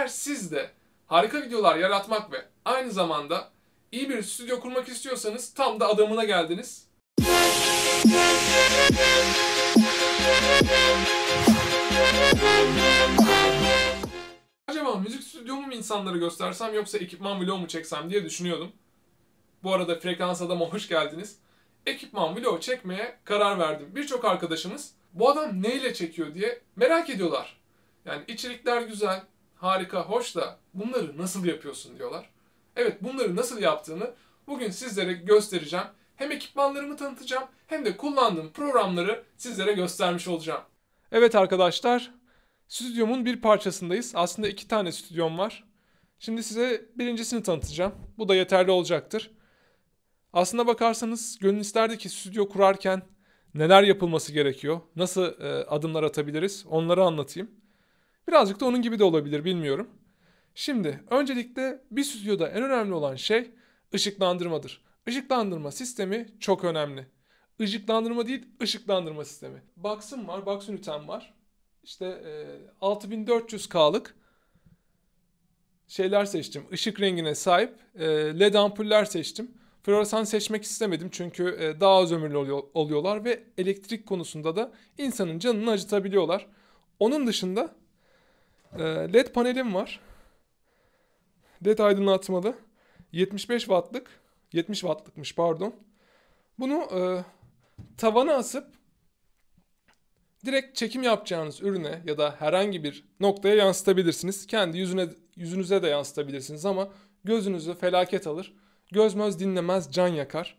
Eğer siz de harika videolar yaratmak ve aynı zamanda iyi bir stüdyo kurmak istiyorsanız tam da adamına geldiniz. Acaba müzik stüdyomu mu insanlara göstersem yoksa ekipman vlogu mu çeksem diye düşünüyordum. Bu arada Frekans Adam'a hoş geldiniz. Ekipman vlogu çekmeye karar verdim. Birçok arkadaşımız bu adam neyle çekiyor diye merak ediyorlar. Yani içerikler güzel, harika, hoş da bunları nasıl yapıyorsun diyorlar. Evet bunları nasıl yaptığını bugün sizlere göstereceğim. Hem ekipmanlarımı tanıtacağım hem de kullandığım programları sizlere göstermiş olacağım. Evet arkadaşlar, stüdyomun bir parçasındayız. Aslında iki tane stüdyom var. Şimdi size birincisini tanıtacağım. Bu da yeterli olacaktır. Aslına bakarsanız gönül isterdi ki stüdyo kurarken neler yapılması gerekiyor, nasıl e, adımlar atabiliriz onları anlatayım. Birazcık da onun gibi de olabilir bilmiyorum. Şimdi öncelikle bir stüdyoda en önemli olan şey ışıklandırmadır. Işıklandırma sistemi çok önemli. Işıklandırma değil, ışıklandırma sistemi. Box'ım var, box ünitem var. İşte e, 6400K'lık şeyler seçtim. Işık rengine sahip e, LED ampuller seçtim. Floresan seçmek istemedim çünkü e, daha az ömürlü oluyor, oluyorlar ve elektrik konusunda da insanın canını acıtabiliyorlar. Onun dışında ee, LED panelim var. LED aydınlatmalı. 75 wattlık. 70 wattlıkmış pardon. Bunu e, tavana asıp direkt çekim yapacağınız ürüne ya da herhangi bir noktaya yansıtabilirsiniz. Kendi yüzüne yüzünüze de yansıtabilirsiniz ama gözünüzü felaket alır. Gözmöz dinlemez, can yakar.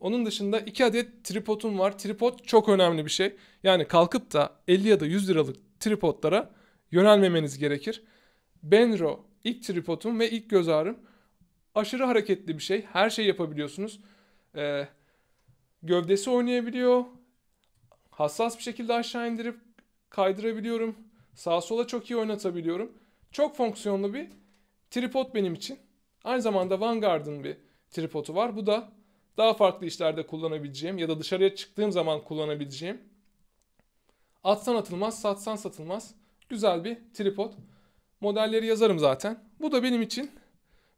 Onun dışında iki adet tripodum var. Tripod çok önemli bir şey. Yani kalkıp da 50 ya da 100 liralık tripodlara yönelmemeniz gerekir. Benro ilk tripodum ve ilk göz ağrım aşırı hareketli bir şey. Her şey yapabiliyorsunuz. Ee, gövdesi oynayabiliyor. Hassas bir şekilde aşağı indirip kaydırabiliyorum. Sağa sola çok iyi oynatabiliyorum. Çok fonksiyonlu bir tripod benim için. Aynı zamanda Vanguard'ın bir tripodu var. Bu da daha farklı işlerde kullanabileceğim ya da dışarıya çıktığım zaman kullanabileceğim. Atsan atılmaz, satsan satılmaz Güzel bir tripod. Modelleri yazarım zaten. Bu da benim için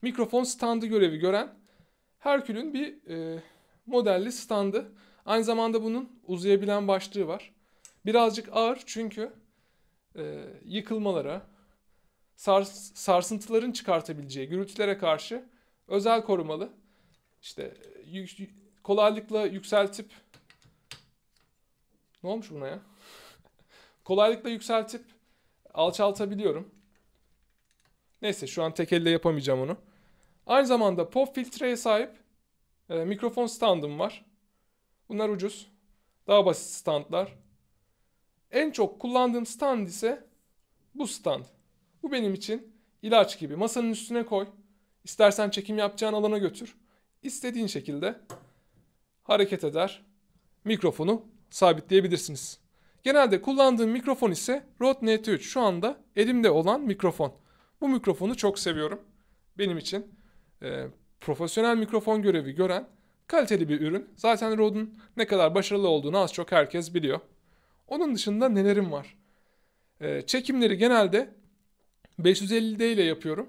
mikrofon standı görevi gören Herkül'ün bir e, modelli standı. Aynı zamanda bunun uzayabilen başlığı var. Birazcık ağır çünkü e, yıkılmalara, sars, sarsıntıların çıkartabileceği gürültülere karşı özel korumalı. İşte kolaylıkla yükseltip ne olmuş buna ya? kolaylıkla yükseltip alçaltabiliyorum. Neyse şu an tek elle yapamayacağım onu. Aynı zamanda pop filtreye sahip e, mikrofon standım var. Bunlar ucuz. Daha basit standlar. En çok kullandığım stand ise bu stand. Bu benim için ilaç gibi. Masanın üstüne koy. İstersen çekim yapacağın alana götür. İstediğin şekilde hareket eder. Mikrofonu sabitleyebilirsiniz. Genelde kullandığım mikrofon ise Rode NT3. Şu anda elimde olan mikrofon. Bu mikrofonu çok seviyorum. Benim için e, profesyonel mikrofon görevi gören kaliteli bir ürün. Zaten Rode'un ne kadar başarılı olduğunu az çok herkes biliyor. Onun dışında nelerim var? E, çekimleri genelde 550D ile yapıyorum.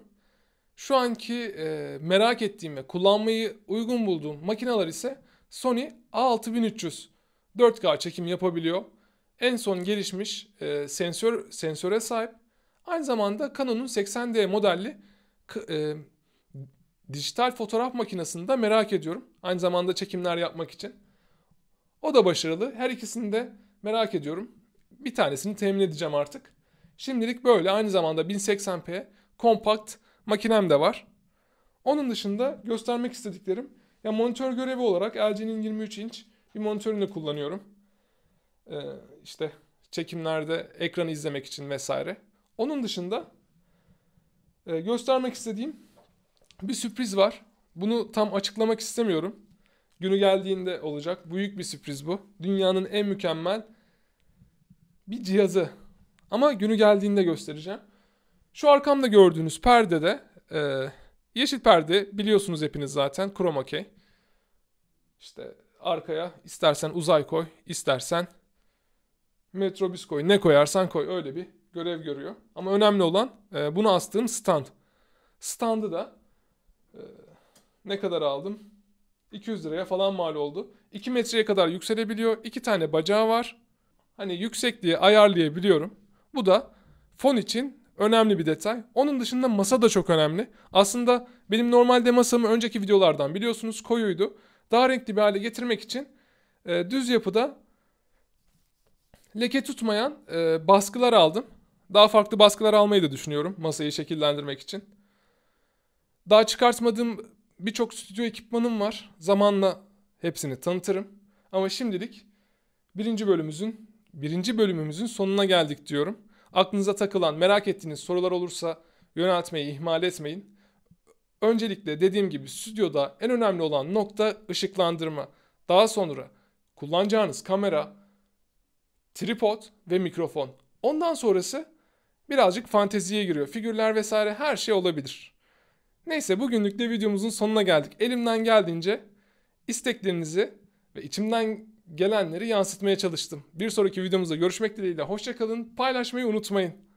Şu anki e, merak ettiğim ve kullanmayı uygun bulduğum makineler ise Sony A6300. 4K çekim yapabiliyor en son gelişmiş e, sensör sensöre sahip. Aynı zamanda Canon'un 80D modelli e, dijital fotoğraf makinesini de merak ediyorum. Aynı zamanda çekimler yapmak için. O da başarılı. Her ikisini de merak ediyorum. Bir tanesini temin edeceğim artık. Şimdilik böyle. Aynı zamanda 1080p kompakt makinem de var. Onun dışında göstermek istediklerim ya monitör görevi olarak LG'nin 23 inç bir monitörünü kullanıyorum e, işte çekimlerde ekranı izlemek için vesaire. Onun dışında e, göstermek istediğim bir sürpriz var. Bunu tam açıklamak istemiyorum. Günü geldiğinde olacak. Büyük bir sürpriz bu. Dünyanın en mükemmel bir cihazı. Ama günü geldiğinde göstereceğim. Şu arkamda gördüğünüz perde de e, yeşil perde biliyorsunuz hepiniz zaten. Chroma Key. İşte arkaya istersen uzay koy, istersen metrobüs koy. Ne koyarsan koy öyle bir görev görüyor. Ama önemli olan e, bunu astığım stand. Standı da e, ne kadar aldım? 200 liraya falan mal oldu. 2 metreye kadar yükselebiliyor. 2 tane bacağı var. Hani yüksekliği ayarlayabiliyorum. Bu da fon için önemli bir detay. Onun dışında masa da çok önemli. Aslında benim normalde masamı önceki videolardan biliyorsunuz koyuydu. Daha renkli bir hale getirmek için e, düz yapıda leke tutmayan e, baskılar aldım. Daha farklı baskılar almayı da düşünüyorum masayı şekillendirmek için. Daha çıkartmadığım birçok stüdyo ekipmanım var. Zamanla hepsini tanıtırım. Ama şimdilik birinci bölümümüzün birinci bölümümüzün sonuna geldik diyorum. Aklınıza takılan, merak ettiğiniz sorular olursa yöneltmeyi ihmal etmeyin. Öncelikle dediğim gibi stüdyoda en önemli olan nokta ışıklandırma. Daha sonra kullanacağınız kamera, tripod ve mikrofon. Ondan sonrası birazcık fanteziye giriyor. Figürler vesaire her şey olabilir. Neyse bugünlük de videomuzun sonuna geldik. Elimden geldiğince isteklerinizi ve içimden gelenleri yansıtmaya çalıştım. Bir sonraki videomuzda görüşmek dileğiyle hoşçakalın, paylaşmayı unutmayın.